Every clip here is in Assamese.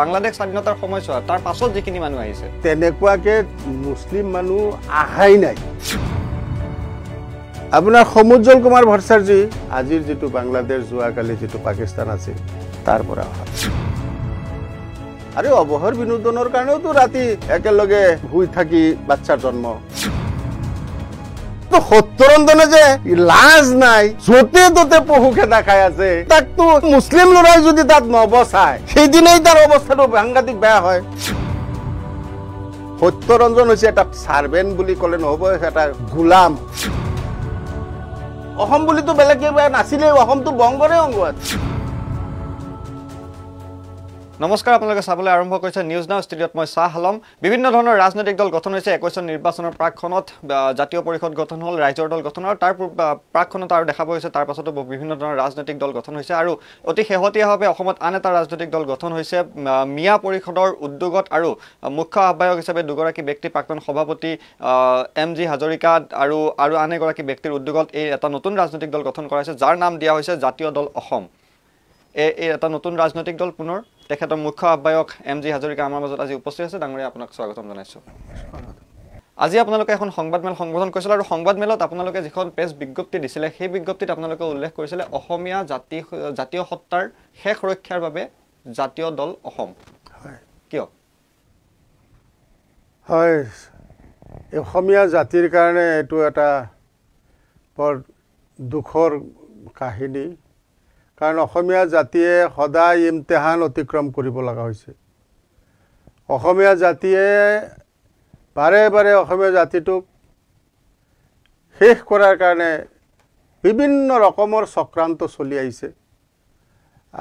বাংলাদেশ স্বাধীনতাৰ সময়ছোৱাত তাৰ পাছত যিখিনি মানুহ আহিছে তেনেকুৱাকে মুছলিম মানুহ অহাই নাই আপোনাৰ সমুজ্জ্বল কুমাৰ ভট্টাচাৰ্যী আজিৰ যিটো বাংলাদেশ যোৱাকালি যিটো পাকিস্তান আছিল তাৰ পৰা অহা আৰু অৱসৰ বিনোদনৰ কাৰণেওতো ৰাতি একেলগে শুই থাকি বাচ্ছাৰ জন্ম তো সত্তরন্দনে যে লাজ নাই যতে ততে পশু খেদা খাই আছে তাক তো মুসলিম লড়াই যদি তাত নবচায় সেইদিনাই তার অবস্থাটো সাংঘাতিক বেয়া হয় সত্যরঞ্জন হৈছে এটা সার্ভেন বুলি কলে নহব এটা গোলাম অসম বুলিতো বেলেগ কিবা নাছিলেও অসমটো বংগৰে অংগ আছে নমস্কাৰ আপোনালোকে চাবলৈ আৰম্ভ কৰিছে নিউজ নাও ষ্টুডিঅ'ত মই চাহ হলম বিভিন্ন ধৰণৰ ৰাজনৈতিক দল গঠন হৈছে একৈছৰ নিৰ্বাচনৰ প্ৰাকখনত জাতীয় পৰিষদ গঠন হ'ল ৰাইজৰ দল গঠন আৰু তাৰ প্ৰাকখনত আৰু দেখা পোৱা গৈছে তাৰ পাছতো বিভিন্ন ধৰণৰ ৰাজনৈতিক দল গঠন হৈছে আৰু অতি শেহতীয়াভাৱে অসমত আন এটা ৰাজনৈতিক দল গঠন হৈছে মিয়া পৰিষদৰ উদ্যোগত আৰু মুখ্য আহ্বায়ক হিচাপে দুগৰাকী ব্যক্তি প্ৰাক্তন সভাপতি এম জি হাজৰিকা আৰু আৰু আন এগৰাকী ব্যক্তিৰ উদ্যোগত এই এটা নতুন ৰাজনৈতিক দল গঠন কৰা হৈছে যাৰ নাম দিয়া হৈছে জাতীয় দল অসম এই এটা নতুন ৰাজনৈতিক দল পুনৰ তেখেতৰ মুখ্য আহ্বায়ক এম জি হাজৰিকা আমাৰ মাজত আজি উপস্থিত আছে ডাঙৰীয়া আপোনাক স্বাগতম জনাইছোঁ আজি আপোনালোকে এখন সংবাদমেল সংবোধন কৰিছিলে আৰু সংবাদমেলত আপোনালোকে যিখন প্ৰেছ বিজ্ঞপ্তি দিছিলে সেই বিজ্ঞপ্তিত আপোনালোকে উল্লেখ কৰিছিলে অসমীয়া জাতি জাতীয় সত্তাৰ শেষ সুৰক্ষাৰ বাবে জাতীয় দল অসম হয় কিয় হয় অসমীয়া জাতিৰ কাৰণে এইটো এটা বৰ দুখৰ কাহিনী কাৰণ অসমীয়া জাতিয়ে সদায় ইমতেহান অতিক্ৰম কৰিব লগা হৈছে অসমীয়া জাতিয়ে বাৰে বাৰে অসমীয়া জাতিটোক শেষ কৰাৰ কাৰণে বিভিন্ন ৰকমৰ চক্ৰান্ত চলি আহিছে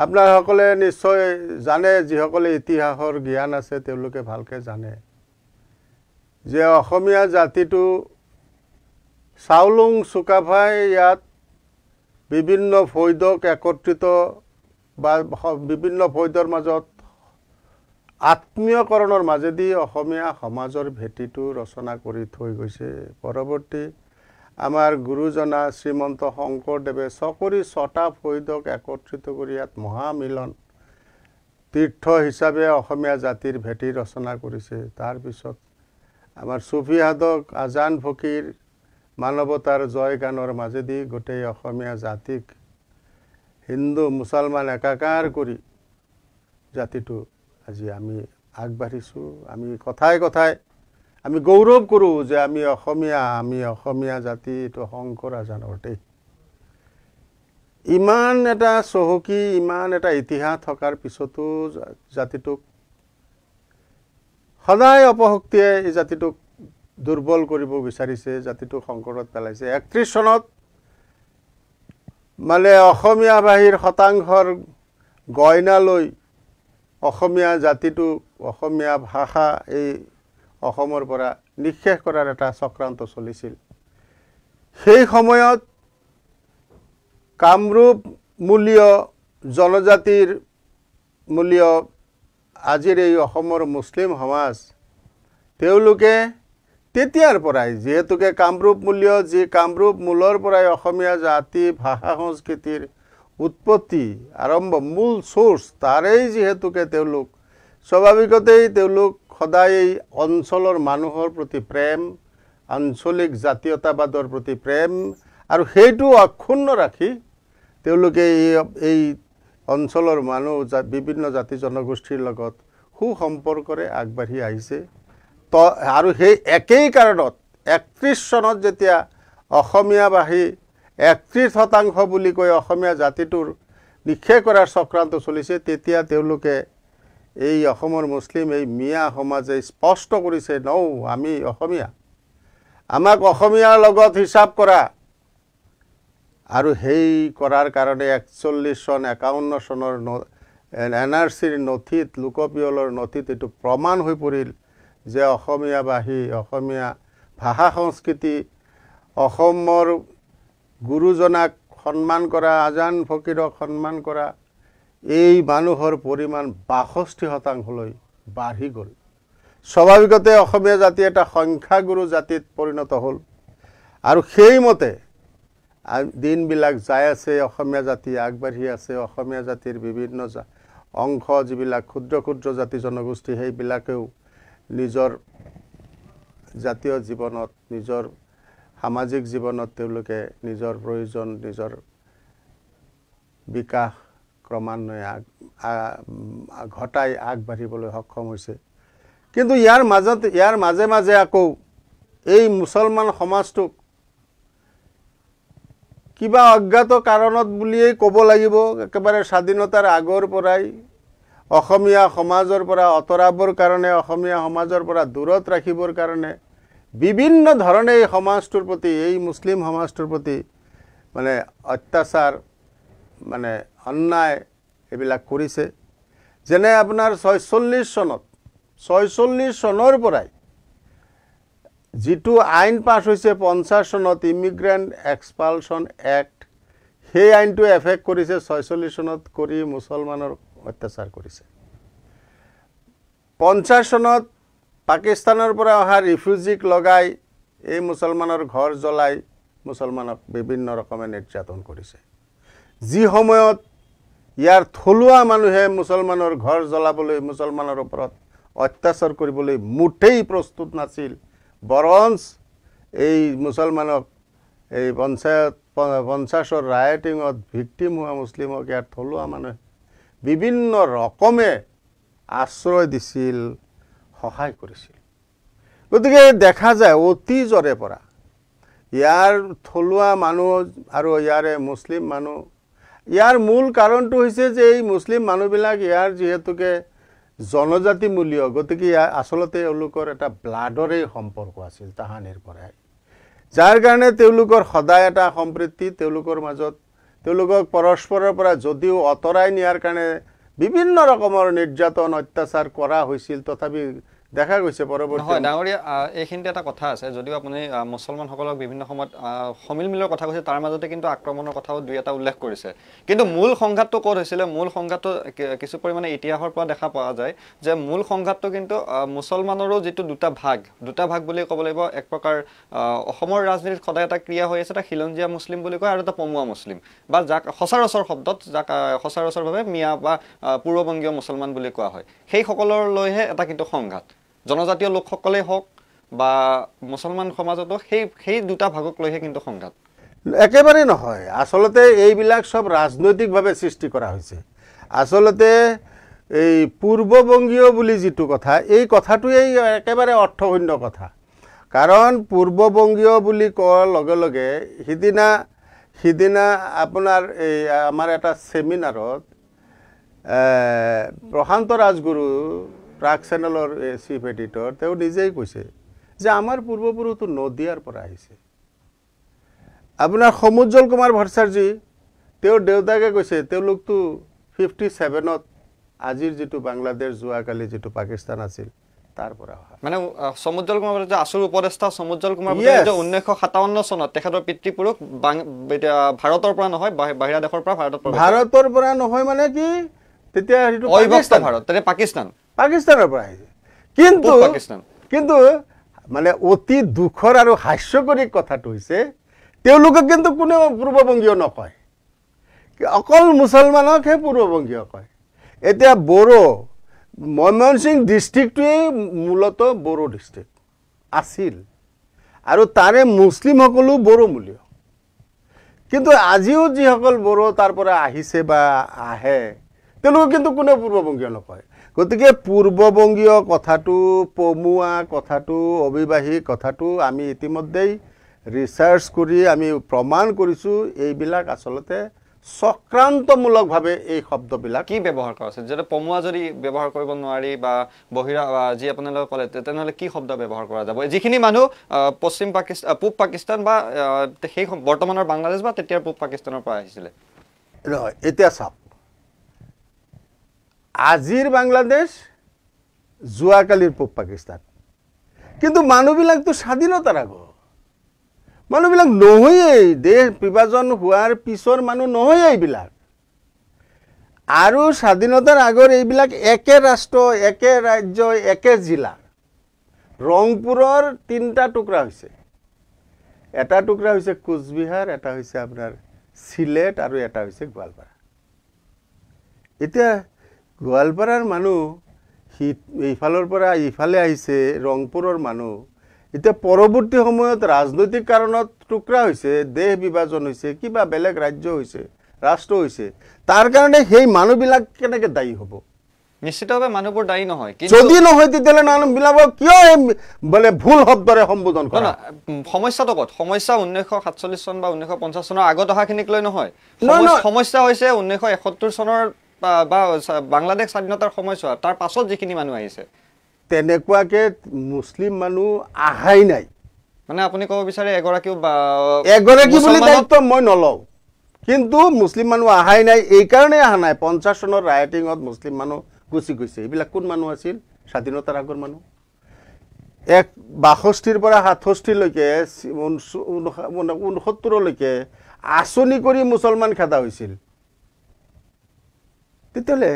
আপোনাৰসকলে নিশ্চয় জানে যিসকলে ইতিহাসৰ জ্ঞান আছে তেওঁলোকে ভালকৈ জানে যে অসমীয়া জাতিটো চাউলুং চুকাফাই ইয়াত বিভিন্ন ফৈদক একত্ৰিত বা বিভিন্ন ফৈদৰ মাজত আত্মীয়কৰণৰ মাজেদি অসমীয়া সমাজৰ ভেটিটো ৰচনা কৰি থৈ গৈছে পৰৱৰ্তী আমাৰ গুৰুজনা শ্ৰীমন্ত শংকৰদেৱে চকৰি ছটা ফৈদক একত্ৰিত কৰি ইয়াত মহামিলন তীৰ্থ হিচাপে অসমীয়া জাতিৰ ভেটি ৰচনা কৰিছে তাৰপিছত আমাৰ চুফিহাদক আজান ফকীৰ মানৱতাৰ জয় গানৰ মাজেদি গোটেই অসমীয়া জাতিক হিন্দু মুছলমান একাকাৰ কৰি জাতিটো আজি আমি আগবাঢ়িছোঁ আমি কথাই কথাই আমি গৌৰৱ কৰোঁ যে আমি অসমীয়া আমি অসমীয়া জাতি এইটো শংকৰা জানৰ দেই ইমান এটা চহকী ইমান এটা ইতিহাস থকাৰ পিছতো জাতিটোক সদায় অপশক্তিয়ে এই জাতিটোক দুৰ্বল কৰিব বিচাৰিছে জাতিটো সংকটত পেলাইছে একত্ৰিছ চনত মানে অসমীয়া বাহিৰ শতাংশৰ গইনা লৈ অসমীয়া জাতিটো অসমীয়া ভাষা এই অসমৰ পৰা নিঃশেষ কৰাৰ এটা চক্ৰান্ত চলিছিল সেই সময়ত কামৰূপ মূলীয় জনজাতিৰ মূলীয় আজিৰ এই অসমৰ মুছলিম সমাজ তেওঁলোকে তেতিয়াৰ পৰাই যিহেতুকে কামৰূপ মূল্য যি কামৰূপ মূলৰ পৰাই অসমীয়া জাতি ভাষা সংস্কৃতিৰ উৎপত্তি আৰম্ভ মূল চ'ৰ্চ তাৰেই যিহেতুকে তেওঁলোক স্বাভাৱিকতেই তেওঁলোক সদায় এই অঞ্চলৰ মানুহৰ প্ৰতি প্ৰেম আঞ্চলিক জাতীয়তাবাদৰ প্ৰতি প্ৰেম আৰু সেইটো অক্ষুণ্ণ ৰাখি তেওঁলোকে এই এই অঞ্চলৰ মানুহ বিভিন্ন জাতি জনগোষ্ঠীৰ লগত সু সম্পৰ্কৰে আগবাঢ়ি আহিছে আৰু সেই একেই কাৰণত একত্ৰিছ চনত যেতিয়া অসমীয়াবাসী একত্ৰিছ শতাংশ বুলি কৈ অসমীয়া জাতিটোৰ নিষেধ কৰাৰ চক্ৰান্ত চলিছে তেতিয়া তেওঁলোকে এই অসমৰ মুছলিম এই মিয়া সমাজে স্পষ্ট কৰিছে নৌ আমি অসমীয়া আমাক অসমীয়াৰ লগত হিচাপ কৰা আৰু সেই কৰাৰ কাৰণে একচল্লিছ চন একাৱন্ন চনৰ এন আৰ চিৰ নথিত লোকপিয়লৰ নথিত এইটো প্ৰমাণ হৈ পৰিল যে অসমীয়া বাহী অসমীয়া ভাষা সংস্কৃতি অসমৰ গুৰুজনাক সন্মান কৰা আজান ফকীৰক সন্মান কৰা এই মানুহৰ পৰিমাণ বাষষ্ঠি শতাংশলৈ বাঢ়ি গ'ল স্বাভাৱিকতে অসমীয়া জাতি এটা সংখ্যাগুৰু জাতিত পৰিণত হ'ল আৰু সেইমতে দিনবিলাক যাই আছে অসমীয়া জাতি আগবাঢ়ি আছে অসমীয়া জাতিৰ বিভিন্ন অংশ যিবিলাক ক্ষুদ্ৰ ক্ষুদ্ৰ জাতি জনগোষ্ঠী সেইবিলাকেও নিজৰ জাতীয় জীৱনত নিজৰ সামাজিক জীৱনত তেওঁলোকে নিজৰ প্ৰয়োজন নিজৰ বিকাশ ক্ৰমান্বয়ে ঘটাই আগবাঢ়িবলৈ সক্ষম হৈছে কিন্তু ইয়াৰ মাজত ইয়াৰ মাজে মাজে আকৌ এই মুছলমান সমাজটোক কিবা অজ্ঞাত কাৰণত বুলিয়েই ক'ব লাগিব একেবাৰে স্বাধীনতাৰ আগৰ পৰাই অসমীয়া সমাজৰ পৰা আঁতৰাবৰ কাৰণে অসমীয়া সমাজৰ পৰা দূৰত ৰাখিবৰ কাৰণে বিভিন্ন ধৰণে এই সমাজটোৰ প্ৰতি এই মুছলিম সমাজটোৰ প্ৰতি মানে অত্যাচাৰ মানে অন্যায় এইবিলাক কৰিছে যেনে আপোনাৰ ছয়চল্লিছ চনত ছয়চল্লিছ চনৰ পৰাই যিটো আইন পাছ হৈছে পঞ্চাছ চনত ইমিগ্ৰেণ্ট এক্সপালশ্যন এক্ট সেই আইনটোৱে এফেক্ট কৰিছে ছয়চল্লিছ চনত কৰি মুছলমানৰ অত্যাচার করেছে পঞ্চাশ সনত পাকিস্তানের পরে অহা রিফিউজিক লগাই এই মুসলমানের ঘর জ্বলাই মুসলমানক বিভিন্ন রকমের নির্যাতন করেছে সময়ত ইয়ার থলুয়া মানুষে মুসলমানের ঘর জ্বলাবলে মুসলমানের উপর অত্যাচার করবলে মোটেই প্রস্তুত নাছিল বরঞ্চ এই মুসলমানক এই পঞ্চায়ত পঞ্চাশের রায়টিংত ভিক্টিম হওয়া মুসলিমক ইয়ার থলুয়া বিভিন্ন ৰকমে আশ্ৰয় দিছিল সহায় কৰিছিল গতিকে দেখা যায় অতীজৰে পৰা ইয়াৰ থলুৱা মানুহ আৰু ইয়াৰে মুছলিম মানুহ ইয়াৰ মূল কাৰণটো হৈছে যে এই মুছলিম মানুহবিলাক ইয়াৰ যিহেতুকে জনজাতি মূল্য গতিকে আচলতে এওঁলোকৰ এটা ব্লাডৰেই সম্পৰ্ক আছিল তাহানিৰ পৰাই যাৰ কাৰণে তেওঁলোকৰ সদায় এটা সম্প্ৰীতি তেওঁলোকৰ মাজত তেওঁলোকক পৰস্পৰৰ পৰা যদিও আঁতৰাই নিয়াৰ কাৰণে বিভিন্ন ৰকমৰ নিৰ্যাতন অত্যাচাৰ কৰা হৈছিল তথাপি দেখা গৈছে পৰৱৰ্তী হয় ডাঙৰীয়া এইখিনিতে এটা কথা আছে যদিও আপুনি মুছলমানসকলক বিভিন্ন সময়ত সমিল মিলৰ কথা কৈছে তাৰ মাজতে কিন্তু আক্ৰমণৰ কথাও দুই এটা উল্লেখ কৰিছে কিন্তু মূল সংঘাতটো ক'ত হৈছিলে মূল সংঘাতটো কিছু পৰিমাণে ইতিহাসৰ পৰা দেখা পোৱা যায় যে মূল সংঘাতটো কিন্তু মুছলমানৰো যিটো দুটা ভাগ দুটা ভাগ বুলি ক'ব লাগিব এক প্ৰকাৰ অসমৰ ৰাজনীতিত সদায় এটা ক্ৰিয়া হৈ আছে এটা শিলঞ্জীয়া মুছলিম বুলি কয় আৰু এটা পমুৱা মুছলিম বা যাক সচৰাচৰ শব্দত যাক সচৰাচৰভাৱে মিয়া বা পূৰ্ববংগীয় মুছলমান বুলি কোৱা হয় সেইসকললৈহে এটা কিন্তু সংঘাত জনজাতীয় লোকসকলেই হওক বা মুছলমান সমাজতো সেই সেই দুটা ভাগক লৈহে কিন্তু সংঘাত একেবাৰে নহয় আচলতে এইবিলাক চব ৰাজনৈতিকভাৱে সৃষ্টি কৰা হৈছে আচলতে এই পূৰ্ববংগীয় বুলি যিটো কথা এই কথাটোৱেই একেবাৰে অৰ্থশূন্য কথা কাৰণ পূৰ্ববংগীয় বুলি কোৱাৰ লগে লগে সিদিনা সিদিনা আপোনাৰ এই আমাৰ এটা চেমিনাৰত প্ৰশান্ত ৰাজগুৰু প্ৰাক চেনেলৰ চিফ এডিটৰ তেওঁ নিজেই কৈছে যে আমাৰ পূৰ্বপুৰুষটো নদিয়াৰ পৰা আহিছে আপোনাৰ সমুজ্জ্বল কুমাৰ ভট্টাচাৰ্যী তেওঁৰ দেউতাকে কৈছে তেওঁলোকতো ফিফটি ছেভেনত আজিৰ যিটো বাংলাদেশ যোৱাকালি যিটো পাকিস্তান আছিল তাৰ পৰা অহা মানে সমুজ্জ্বল কুমাৰ আচল উপদেষ্টা সমুজ্জ্বল কুমাৰ ঊনৈছশ সাতাৱন্ন চনত তেখেতৰ পিতৃপুৰুষ ভাৰতৰ পৰা নহয় বাহিৰা দেশৰ পৰা ভাৰতৰ পৰা নহয় মানে কি তেতিয়া পাকিস্তান পাকিস্তানৰ পৰা আহিছে কিন্তু কিন্তু মানে অতি দুখৰ আৰু হাস্যকৰী কথাটো হৈছে তেওঁলোকক কিন্তু কোনেও পূৰ্ববংগীয় নকয় অকল মুছলমানকহে পূৰ্ববংগীয় কয় এতিয়া বড়ো সিং ডিষ্ট্ৰিক্টটোৱেই মূলত বড়ো ডিষ্ট্ৰিক্ট আছিল আৰু তাৰে মুছলিমসকলো বড়োমূলীয় কিন্তু আজিও যিসকল বড়ো তাৰ পৰা আহিছে বা আহে তেওঁলোকে কিন্তু কোনেও পূৰ্ববংগীয় নকয় গতিকে পূৰ্ববংগীয় কথাটো পমুৱা কথাটো অবিবাহী কথাটো আমি ইতিমধ্যেই ৰিচাৰ্চ কৰি আমি প্ৰমাণ কৰিছোঁ এইবিলাক আচলতে চক্ৰান্তমূলকভাৱে এই শব্দবিলাক কি ব্যৱহাৰ কৰা হৈছে যেতিয়া পমুৱা যদি ব্যৱহাৰ কৰিব নোৱাৰি বা বহিৰা যি আপোনালোকে ক'লে তেনেহ'লে কি শব্দ ব্যৱহাৰ কৰা যাব যিখিনি মানুহ পশ্চিম পাকিস্তান পূব পাকিস্তান বা সেই বৰ্তমানৰ বাংলাদেশ বা তেতিয়াৰ পূব পাকিস্তানৰ পৰা আহিছিলে এতিয়া চাওক আজিৰ বাংলাদেশ যোৱাকালিৰ পূব পাকিস্তান কিন্তু মানুহবিলাকতো স্বাধীনতাৰ স্বাধীনতাৰ আগ মানুষবিলাক নহয়েই দেশ বিভাজন হোৱাৰ পিছৰ মানুহ নহয় এইবিলাক আৰু স্বাধীনতাৰ আগৰ এইবিলাক একে ৰাষ্ট্ৰ একে ৰাজ্য একে জিলা ৰংপুৰৰ তিনিটা টুকুৰা হৈছে এটা টুকুৰা হৈছে কোচবিহাৰ এটা হৈছে আপোনাৰ চিলেট আৰু এটা হৈছে গোৱালপাৰা এতিয়া গোৱালপাৰাৰ মানুহ সি এইফালৰ পৰা ইফালে আহিছে ৰংপুৰৰ মানুহ এতিয়া পৰৱৰ্তী সময়ত ৰাজনৈতিক কাৰণত টুকুৰা হৈছে দেশ বিভাজন হৈছে কিবা বেলেগ ৰাজ্য হৈছে ৰাষ্ট্ৰ হৈছে তাৰ কাৰণে সেই মানুহবিলাক কেনেকৈ দায়ী হ'ব নিশ্চিতভাৱে মানুহবোৰ দায়ী নহয় যদি নহয় তেতিয়াহ'লে মানুহবিলাকক কিয় এই বোলে ভুল শব্দৰে সম্বোধন কৰে সমস্যাটো ক'ত সমস্যা ঊনৈছশ সাতচল্লিছ চন বা ঊনৈছশ পঞ্চাছ চনৰ আগত অহাখিনিক লৈ নহয় সমস্যা হৈছে ঊনৈছশ এসত্তৰ চনৰ বাংলাদেশ স্বাধীনতাৰ সময়ছোৱাত তাৰ পাছত যিখিনি মানুহ আহিছে তেনেকুৱাকৈ মুছলিম মানুহ অহাই নাই মানে আপুনি ক'ব বিচাৰে এগৰাকীও এগৰাকী বুলি দায়িত্ব মই নলওঁ কিন্তু মুছলিম মানুহ অহাই নাই এইকাৰণেই অহা নাই পঞ্চাছ চনৰ ৰাইটিঙত মুছলিম মানুহ গুচি গৈছে এইবিলাক কোন মানুহ আছিল স্বাধীনতাৰ আগৰ মানুহ এক বাষষ্ঠিৰ পৰা সাতষষ্ঠিলৈকে ঊনসত্তৰলৈকে আঁচনি কৰি মুছলমান খেদা হৈছিল তেতিয়াহ'লে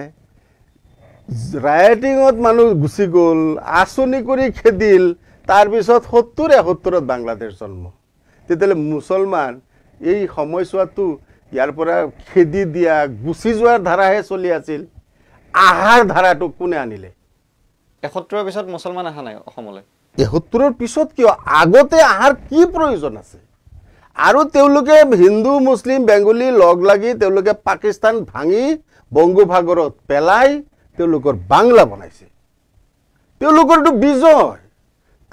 ৰাইটিঙত মানুহ গুচি গ'ল আঁচনি কৰি খেদিল তাৰপিছত সত্তৰ এসত্তৰত বাংলাদেশ জন্ম তেতিয়াহ'লে মুছলমান এই সময়ছোৱাটো ইয়াৰ পৰা খেদি দিয়া গুচি যোৱাৰ ধাৰাহে চলি আছিল আহাৰ ধাৰাটো কোনে আনিলে এসত্তৰৰ পিছত মুছলমান অহা নাই অসমলৈ এসত্তৰৰ পিছত কিয় আগতে আহাৰ কি প্ৰয়োজন আছে আৰু তেওঁলোকে হিন্দু মুছলিম বেংগলী লগ লাগি তেওঁলোকে পাকিস্তান ভাঙি বংগো বংগোভাগৰত পেলাই তেওঁলোকৰ বাংলা বনাইছে তেওঁলোকৰতো বিজয়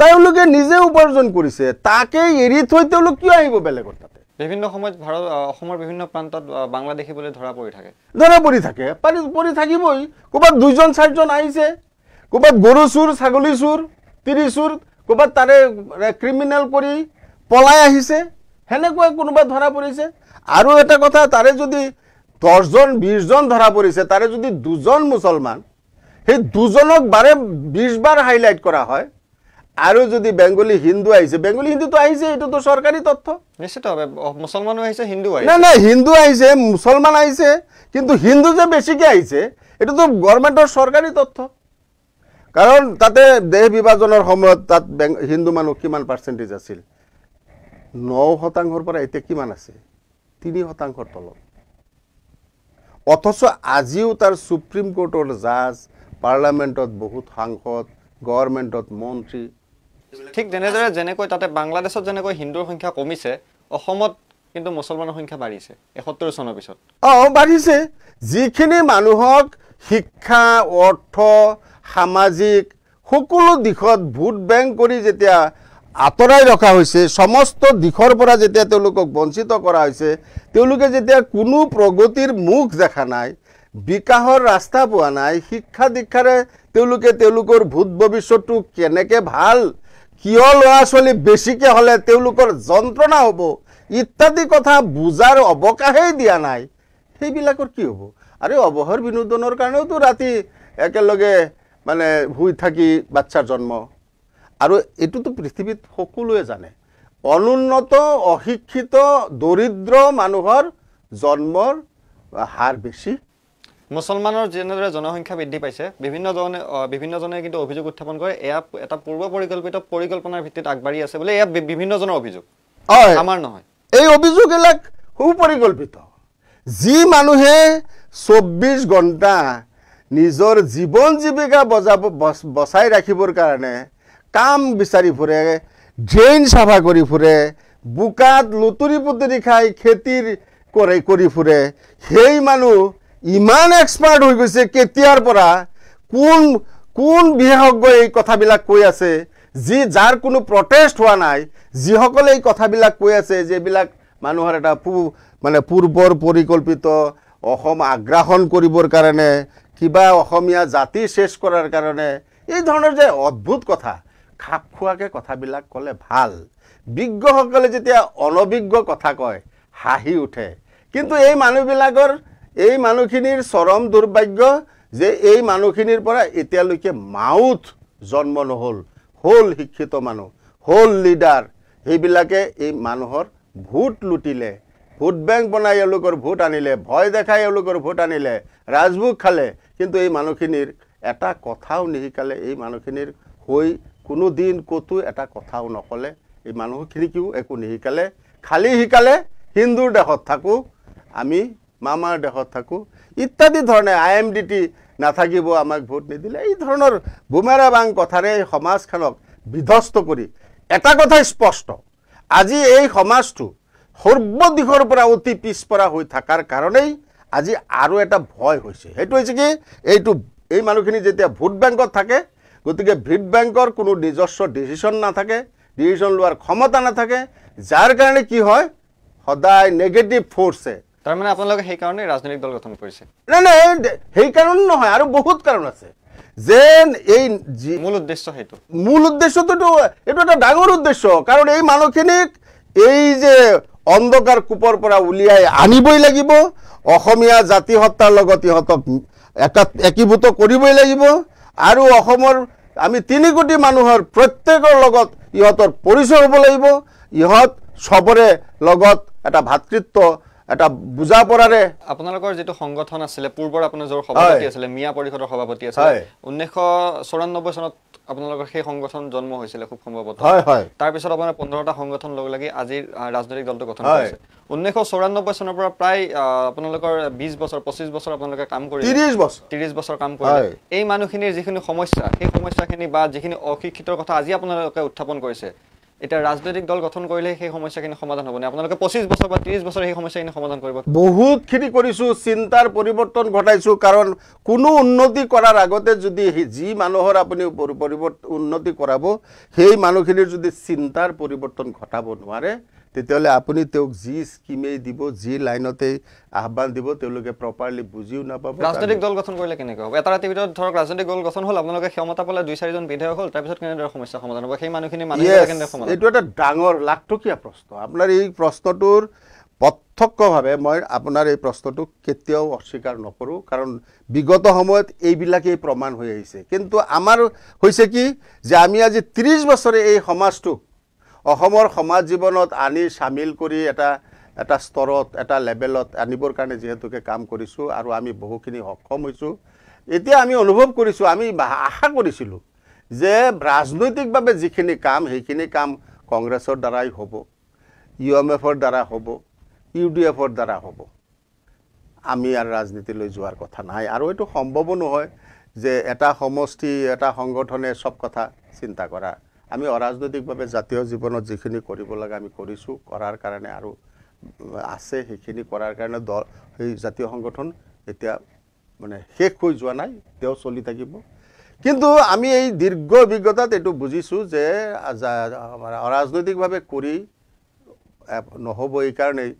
তেওঁলোকে নিজে উপাৰ্জন কৰিছে তাকে এৰি থৈ তেওঁলোক কিয় আহিব বেলেগৰ তাতে বিভিন্ন সময়ত ভাৰত অসমৰ বিভিন্ন প্ৰান্তত বাংলা দেখিবলৈ ধৰা পৰি থাকে ধৰা পৰি থাকে পাৰি পৰি থাকিবই ক'ৰবাত দুজন চাৰিজন আহিছে ক'ৰবাত গৰু সুৰ ছাগলী সুৰ তিৰি সুৰ ক'ৰবাত তাৰে ক্ৰিমিনেল কৰি পলাই আহিছে সেনেকুৱা কোনোবা ধৰা পৰিছে আৰু এটা কথা তাৰে যদি দহজন বিশজন ধৰা পৰিছে তাৰে যদি দুজন মুসলমান সেই দুজনক বাৰে বিশবাৰ হাইলাইট কৰা হয় আৰু যদি বেংগলী হিন্দু আহিছে বেংগলী হিন্দুটো আহিছে এইটোতো চৰকাৰী তথ্য নিশ্চিতভাৱে মুছলমানো আহিছে হিন্দু নাই নাই হিন্দু আহিছে মুছলমান আহিছে কিন্তু হিন্দু যে বেছিকৈ আহিছে এইটোতো গভৰ্ণমেণ্টৰ চৰকাৰী তথ্য কাৰণ তাতে দেহ বিভাজনৰ সময়ত তাত হিন্দু মানুহ কিমান পাৰ্চেণ্টেজ আছিল ন শতাংশৰ পৰা এতিয়া কিমান আছে তিনি শতাংশৰ তলত অথচ আজিও তাৰ সুপ্ৰিম কোৰ্টৰ জাজ পাৰ্লামেণ্টত বহুত সাংসদ গভৰ্নমেন্টত মন্ত্ৰী ঠিক তেনেদৰে যেনেকৈ তাতে বাংলাদেশত যেনেকৈ হিন্দুৰ সংখ্যা কমিছে অসমত কিন্তু মুছলমানৰ সংখ্যা বাঢ়িছে এসত্তৰ চনৰ পিছত অঁ বাঢ়িছে যিখিনি মানুহক শিক্ষা অৰ্থ সামাজিক সকলো দিশত ভোট বেংক কৰি যেতিয়া আঁতৰাই ৰখা হৈছে সমস্ত দিশৰ পৰা যেতিয়া তেওঁলোকক বঞ্চিত কৰা হৈছে তেওঁলোকে যেতিয়া কোনো প্ৰগতিৰ মুখ দেখা নাই বিকাশৰ ৰাস্তা পোৱা নাই শিক্ষা দীক্ষাৰে তেওঁলোকে তেওঁলোকৰ ভূত ভৱিষ্যতটো কেনেকৈ ভাল কিয় ল'ৰা ছোৱালী বেছিকৈ হ'লে তেওঁলোকৰ যন্ত্ৰণা হ'ব ইত্যাদি কথা বুজাৰ অৱকাশেই দিয়া নাই সেইবিলাকৰ কি হ'ব আৰু অৱসৰ বিনোদনৰ কাৰণেওতো ৰাতি একেলগে মানে শুই থাকি বাচ্ছাৰ জন্ম আৰু এইটোতো পৃথিৱীত সকলোৱে জানে অনুন্নত অশিক্ষিত দৰিদ্ৰ মানুহৰ জন্মৰ হাৰ বেছি মুছলমানৰ যেনেদৰে জনসংখ্যা বৃদ্ধি পাইছে বিভিন্নজনে বিভিন্নজনে কিন্তু অভিযোগ উত্থাপন কৰে এয়া এটা পূৰ্ব পৰিকল্পিত পৰিকল্পনাৰ ভিত্তিত আগবাঢ়ি আছে বুলি এয়া বিভিন্নজনৰ অভিযোগ হয় আমাৰ নহয় এই অভিযোগবিলাক সুপৰিকল্পিত যি মানুহে চৌব্বিছ ঘণ্টা নিজৰ জীৱন জীৱিকা বজাব বচাই ৰাখিবৰ কাৰণে কাম বিচাৰি ফুৰে ড্ৰেইন চাফা কৰি ফুৰে বোকাত লুতৰি পুতুৰি খাই খেতিৰ কৰে কৰি ফুৰে সেই মানুহ ইমান এক্সপাৰ্ট হৈ গৈছে কেতিয়াৰ পৰা কোন কোন বিশেষজ্ঞই এই কথাবিলাক কৈ আছে যি যাৰ কোনো প্ৰটেষ্ট হোৱা নাই যিসকলে এই কথাবিলাক কৈ আছে যিবিলাক মানুহৰ এটা পু মানে পূৰ্বৰ পৰিকল্পিত অসম আগ্ৰাসন কৰিবৰ কাৰণে কিবা অসমীয়া জাতি শেষ কৰাৰ কাৰণে এই ধৰণৰ যে অদ্ভুত কথা খাপ খোৱাকৈ কথাবিলাক ক'লে ভাল বিজ্ঞসকলে যেতিয়া অনভিজ্ঞ কথা কয় হাঁহি উঠে কিন্তু এই মানুহবিলাকৰ এই মানুহখিনিৰ চৰম দুৰ্ভাগ্য যে এই মানুহখিনিৰ পৰা এতিয়ালৈকে মাউথ জন্ম নহ'ল হ'ল শিক্ষিত মানুহ হ'ল লিডাৰ সেইবিলাকে এই মানুহৰ ভোট লুটিলে ভোট বেংক বনাই এওঁলোকৰ ভোট আনিলে ভয় দেখাই এওঁলোকৰ ভোট আনিলে ৰাজভোগ খালে কিন্তু এই মানুহখিনিৰ এটা কথাও নিশিকালে এই মানুহখিনিৰ হৈ কোনো দিন কতো এটা কথাও নক'লে এই মানুহখিনিকো একো নিশিকালে খালি শিকালে হিন্দুৰ দেশত থাকোঁ আমি মামাৰ দেশত থাকোঁ ইত্যাদি ধৰণে আই এম ডি টি নাথাকিব আমাক ভোট নিদিলে এই ধৰণৰ বুমেৰাবাং কথাৰে এই সমাজখনক বিধ্বস্ত কৰি এটা কথাই স্পষ্ট আজি এই সমাজটো সৰ্বদিশৰ পৰা অতি পিছপৰা হৈ থকাৰ কাৰণেই আজি আৰু এটা ভয় হৈছে সেইটো হৈছে কি এইটো এই মানুহখিনি যেতিয়া ভোট বেংকত থাকে গতিকে ভিট ব্যাংকর কোনো নিজস্ব ডিসিশন না থাকে ডিসিশন লওয়ার ক্ষমতা না থাকে যার কারণে কি হয় সদায় নেগেটিভ ফোর্সে তার মানে আপনাদের সেই কারণে রাজনৈতিক দল গঠন করেছে না না সেই কারণ নহে আর বহুত কারণ আছে যে এই মূল উদ্দেশ্য সেইটো মূল উদ্দেশ্য তো এটা একটা ডাঙর উদ্দেশ্য কারণ এই মানুষখিনিক এই যে অন্ধকার কূপর পৰা উলিয়াই আনিবই লাগিব অসমীয়া জাতি হত্যাৰ লগত ইহতক একীভূত কৰবই লাগিব আৰু অসমৰ আমি তিনি কোটি মানুহৰ প্ৰত্যেকৰ লগত ইহঁতৰ পৰিচয় হ'ব লাগিব ইহঁত চবৰে লগত এটা ভাতৃত্ব এটা বুজা পৰাৰে আপোনালোকৰ যিটো সংগঠন আছিলে পূৰ্বৰ আপোনাৰ যোৰ সভাপতি আছিলে মিয়া পৰিষদৰ সভাপতি আছিলে উনৈছশ চৌৰান্নব্বৈ চনত আপোনালোকৰ সেই সংগঠন জন্ম হৈছিলে খুব সম্ভৱত তাৰপিছত আপোনাৰ পোন্ধৰটা সংগঠন লগ লাগি আজি ৰাজনৈতিক দলটো গঠন হৈছে উনৈশ চৌৰান্নব্বৈ চনৰ পৰা প্ৰায় আপোনালোকৰ বিশ বছৰ পঁচিছ বছৰ আপোনালোকে কাম কৰি ত্ৰিছ বছৰ ত্ৰিছ বছৰ কাম কৰি এই মানুহখিনিৰ যিখিনি সমস্যা সেই সমস্যাখিনি বা যিখিনি অশিক্ষিতৰ কথা আজি আপোনালোকে উত্থাপন কৰিছে এতিয়া ৰাজনৈতিক দল গঠন কৰিলে সেই সমস্যাখিনি সমাধান হ'ব হ'বনে আপোনালোকে পঁচিছ বছৰ বা ত্ৰিছ বছৰ সেই সমস্যাখিনি সমাধান কৰিব বহুতখিনি কৰিছোঁ চিন্তাৰ পৰিৱৰ্তন ঘটাইছোঁ কাৰণ কোনো উন্নতি কৰাৰ আগতে যদি যি মানুহৰ আপুনি উন্নতি কৰাব সেই মানুহখিনিৰ যদি চিন্তাৰ পৰিৱৰ্তন ঘটাব নোৱাৰে তেতিয়াহ'লে আপুনি তেওঁক যি স্কিমেই দিব যি লাইনতে আহ্বান দিব তেওঁলোকে প্ৰপাৰলি বুজিও নাপাব ৰাজনৈতিক দল গঠন কৰিলে কেনেকৈ হ'ব এটা ৰাতিৰ ভিতৰত ধৰক ৰাজনৈতিক দল গঠন হ'ল আপোনালোকে ক্ষমতা পালে দুই চাৰিজন বিধায়ক হ'ল তাৰপিছত কেনেদৰে সমস্যা সমাধান হ'ব সেই মানুহখিনি এইটো এটা ডাঙৰ লাখটকীয়া প্ৰশ্ন আপোনাৰ এই প্ৰশ্নটোৰ প্ৰত্যক্ষভাৱে মই আপোনাৰ এই প্ৰশ্নটোক কেতিয়াও অস্বীকাৰ নকৰোঁ কাৰণ বিগত সময়ত এইবিলাকেই প্ৰমাণ হৈ আহিছে কিন্তু আমাৰ হৈছে কি যে আমি আজি ত্ৰিছ বছৰে এই সমাজটোক অসমৰ সমাজ জীৱনত আনি চামিল কৰি এটা এটা স্তৰত এটা লেভেলত আনিবৰ কাৰণে যিহেতুকে কাম কৰিছোঁ আৰু আমি বহুখিনি সক্ষম হৈছোঁ এতিয়া আমি অনুভৱ কৰিছোঁ আমি আশা কৰিছিলোঁ যে ৰাজনৈতিকভাৱে যিখিনি কাম সেইখিনি কাম কংগ্ৰেছৰ দ্বাৰাই হ'ব ইউ এম এফৰ দ্বাৰা হ'ব ইউ ডি এফৰ দ্বাৰা হ'ব আমি আৰু ৰাজনীতিলৈ যোৱাৰ কথা নাই আৰু এইটো সম্ভৱো নহয় যে এটা সমষ্টি এটা সংগঠনে চব কথা চিন্তা কৰা আমি অৰাজনৈতিকভাৱে জাতীয় জীৱনত যিখিনি কৰিব লাগে আমি কৰিছোঁ কৰাৰ কাৰণে আৰু আছে সেইখিনি কৰাৰ কাৰণে দল সেই জাতীয় সংগঠন এতিয়া মানে শেষ হৈ যোৱা নাই তেওঁ চলি থাকিব কিন্তু আমি এই দীৰ্ঘ অভিজ্ঞতাত এইটো বুজিছোঁ যে অৰাজনৈতিকভাৱে কৰি নহ'ব এইকাৰণেই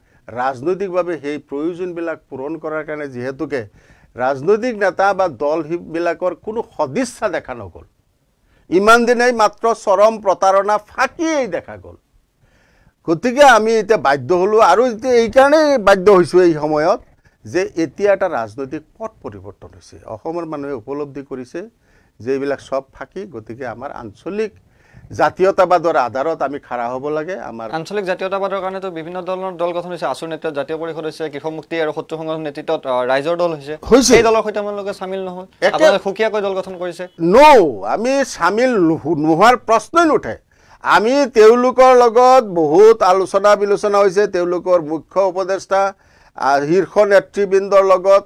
ৰাজনৈতিকভাৱে সেই প্ৰয়োজনবিলাক পূৰণ কৰাৰ কাৰণে যিহেতুকে ৰাজনৈতিক নেতা বা দলবিলাকৰ কোনো সদিচ্ছা দেখা নগ'ল ইমান দিনেই মাত্ৰ চৰম প্ৰতাৰণা ফাঁকিয়েই দেখা গ'ল গতিকে আমি এতিয়া বাধ্য হ'লোঁ আৰু এতিয়া এইকাৰণেই বাধ্য হৈছোঁ এই সময়ত যে এতিয়া এটা ৰাজনৈতিক পথ পৰিৱৰ্তন হৈছে অসমৰ মানুহে উপলব্ধি কৰিছে যে এইবিলাক চব ফাঁকি গতিকে আমাৰ আঞ্চলিক জাতীয়তাবাদৰ আধাৰত আমি খাৰা হ'ব লাগে আমাৰ আঞ্চলিক জাতীয়তাবাদৰ কাৰণেতো বিভিন্ন দলৰ দল গঠন হৈছে আচুৰ নেতৃত্ব জাতীয় পৰিষদ হৈছে কৃষক মুক্তি আৰু শত্ৰু সংগঠন নেতৃত্বত ৰাইজৰ দল হৈছে সেই দলৰ সৈতে আমালোকে চামিল নহয় সুকীয়াকৈ দল গঠন কৰিছে নো আমি চামিল নোহোৱাৰ প্ৰশ্নই নুঠে আমি তেওঁলোকৰ লগত বহুত আলোচনা বিলোচনা হৈছে তেওঁলোকৰ মুখ্য উপদেষ্টা শীৰ্ষ নেতৃবৃন্দৰ লগত